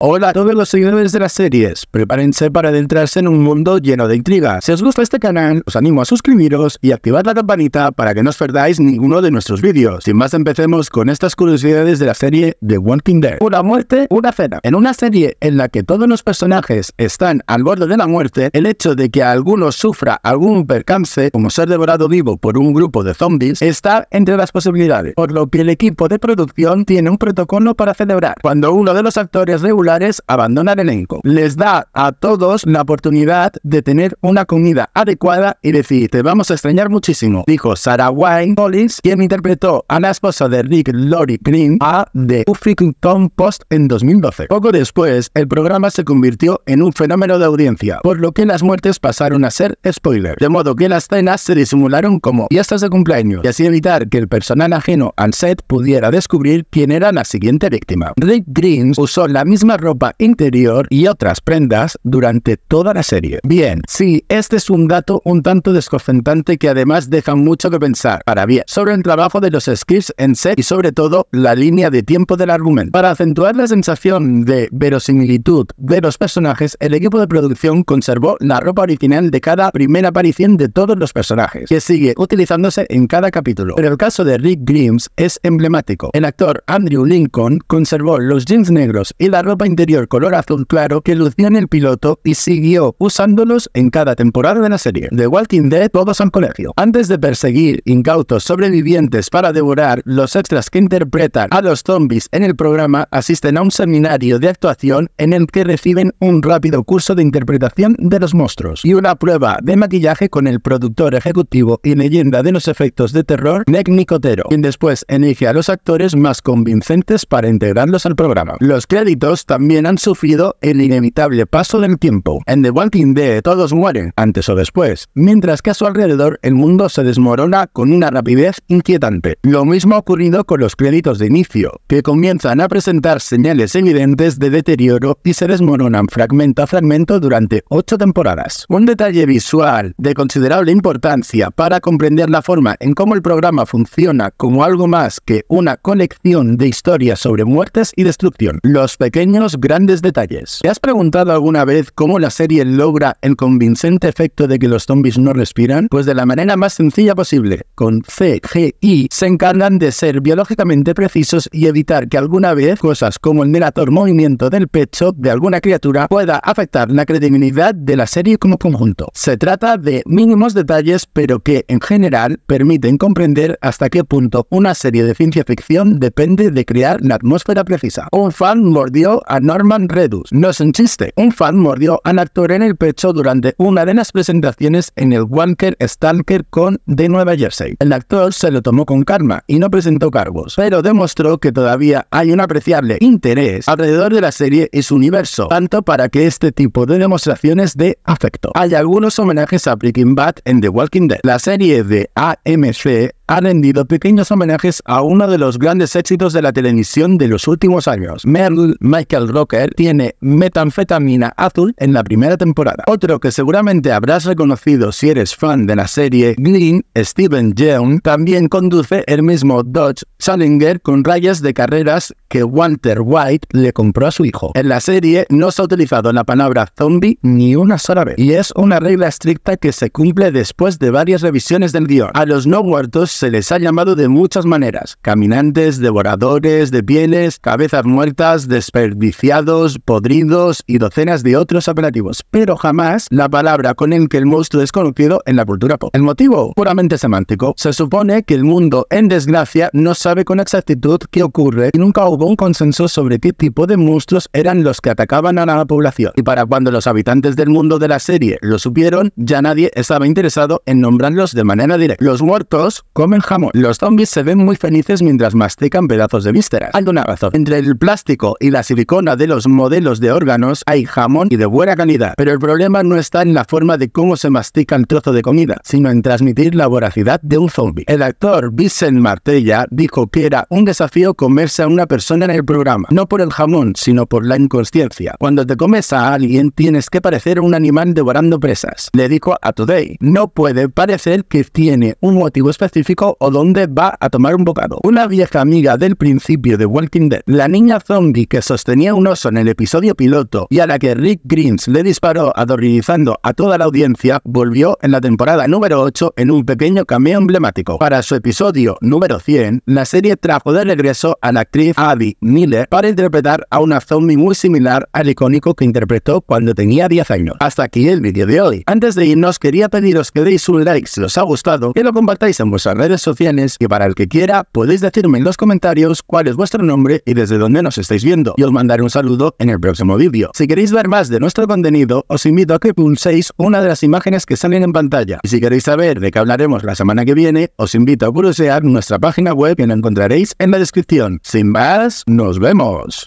Hola a todos los seguidores de las series, prepárense para adentrarse en un mundo lleno de intriga. Si os gusta este canal, os animo a suscribiros y activar la campanita para que no os perdáis ninguno de nuestros vídeos. Sin más, empecemos con estas curiosidades de la serie The Walking Dead. Una muerte, una cena. En una serie en la que todos los personajes están al borde de la muerte, el hecho de que alguno sufra algún percance, como ser devorado vivo por un grupo de zombies, está entre las posibilidades, por lo que el equipo de producción tiene un protocolo para celebrar. Cuando uno de los actores un abandonar el elenco. Les da a todos la oportunidad de tener una comida adecuada y decir, te vamos a extrañar muchísimo, dijo Sarah Wayne Collins, quien interpretó a la esposa de Rick Lori Green a The Huffington Post en 2012. Poco después, el programa se convirtió en un fenómeno de audiencia, por lo que las muertes pasaron a ser spoiler, de modo que las cenas se disimularon como fiestas de cumpleaños, y así evitar que el personal ajeno al set pudiera descubrir quién era la siguiente víctima. Rick Green usó la misma ropa interior y otras prendas durante toda la serie. Bien, sí, este es un dato un tanto desconcertante que además deja mucho que pensar, para bien, sobre el trabajo de los scripts en set y sobre todo la línea de tiempo del argumento. Para acentuar la sensación de verosimilitud de los personajes, el equipo de producción conservó la ropa original de cada primera aparición de todos los personajes, que sigue utilizándose en cada capítulo. Pero el caso de Rick Grimes es emblemático. El actor Andrew Lincoln conservó los jeans negros y la ropa interior color azul claro que lucía en el piloto y siguió usándolos en cada temporada de la serie. The Walking Dead todos al colegio. Antes de perseguir incautos sobrevivientes para devorar, los extras que interpretan a los zombies en el programa asisten a un seminario de actuación en el que reciben un rápido curso de interpretación de los monstruos y una prueba de maquillaje con el productor ejecutivo y leyenda de los efectos de terror, Nick Nicotero, quien después elige a los actores más convincentes para integrarlos al programa. Los créditos también también han sufrido el inevitable paso del tiempo. En The Walking Dead todos mueren, antes o después, mientras que a su alrededor el mundo se desmorona con una rapidez inquietante. Lo mismo ha ocurrido con los créditos de inicio, que comienzan a presentar señales evidentes de deterioro y se desmoronan fragmento a fragmento durante ocho temporadas. Un detalle visual de considerable importancia para comprender la forma en cómo el programa funciona como algo más que una colección de historias sobre muertes y destrucción. Los pequeños grandes detalles. ¿Te has preguntado alguna vez cómo la serie logra el convincente efecto de que los zombies no respiran? Pues de la manera más sencilla posible, con CGI, se encargan de ser biológicamente precisos y evitar que alguna vez cosas como el negator movimiento del pecho de alguna criatura pueda afectar la credibilidad de la serie como conjunto. Se trata de mínimos detalles, pero que en general permiten comprender hasta qué punto una serie de ciencia ficción depende de crear la atmósfera precisa. Un fan mordió a Norman Redus. No es un chiste, un fan mordió al actor en el pecho durante una de las presentaciones en el Walker Stalker Con de Nueva Jersey. El actor se lo tomó con calma y no presentó cargos, pero demostró que todavía hay un apreciable interés alrededor de la serie y su universo, tanto para que este tipo de demostraciones de afecto. Hay algunos homenajes a Breaking Bad en The Walking Dead. La serie de AMC ha rendido pequeños homenajes a uno de los grandes éxitos de la televisión de los últimos años. Merle Michael Rocker tiene Metanfetamina Azul en la primera temporada. Otro que seguramente habrás reconocido si eres fan de la serie Green, Steven Yeun, también conduce el mismo Dodge Challenger con rayas de carreras que Walter White le compró a su hijo. En la serie no se ha utilizado la palabra zombie ni una sola vez, y es una regla estricta que se cumple después de varias revisiones del guión. A los no huertos se les ha llamado de muchas maneras, caminantes, devoradores de pieles, cabezas muertas, desperdiciados, podridos y docenas de otros apelativos, pero jamás la palabra con el que el monstruo es conocido en la cultura pop. El motivo, puramente semántico, se supone que el mundo en desgracia no sabe con exactitud qué ocurre y nunca hubo un consenso sobre qué tipo de monstruos eran los que atacaban a la población. Y para cuando los habitantes del mundo de la serie lo supieron, ya nadie estaba interesado en nombrarlos de manera directa. Los muertos, comen jamón. Los zombies se ven muy felices mientras mastican pedazos de vísceras. Aldo una Entre el plástico y la silicona de los modelos de órganos hay jamón y de buena calidad. Pero el problema no está en la forma de cómo se mastica el trozo de comida, sino en transmitir la voracidad de un zombie. El actor Vincent Martella dijo que era un desafío comerse a una persona en el programa, no por el jamón, sino por la inconsciencia. Cuando te comes a alguien tienes que parecer un animal devorando presas. Le dijo a Today, no puede parecer que tiene un motivo específico o dónde va a tomar un bocado. Una vieja amiga del principio de Walking Dead, la niña zombie que sostenía un oso en el episodio piloto y a la que Rick Greens le disparó adorizando a toda la audiencia, volvió en la temporada número 8 en un pequeño cameo emblemático. Para su episodio número 100, la serie trajo de regreso a la actriz Abby Miller para interpretar a una zombie muy similar al icónico que interpretó cuando tenía 10 años. Hasta aquí el vídeo de hoy. Antes de irnos, quería pediros que deis un like si os ha gustado, que lo compartáis en vuestras redes redes sociales y para el que quiera podéis decirme en los comentarios cuál es vuestro nombre y desde dónde nos estáis viendo y os mandaré un saludo en el próximo vídeo. Si queréis ver más de nuestro contenido os invito a que pulséis una de las imágenes que salen en pantalla y si queréis saber de qué hablaremos la semana que viene os invito a curiosear nuestra página web que la encontraréis en la descripción. Sin más, nos vemos.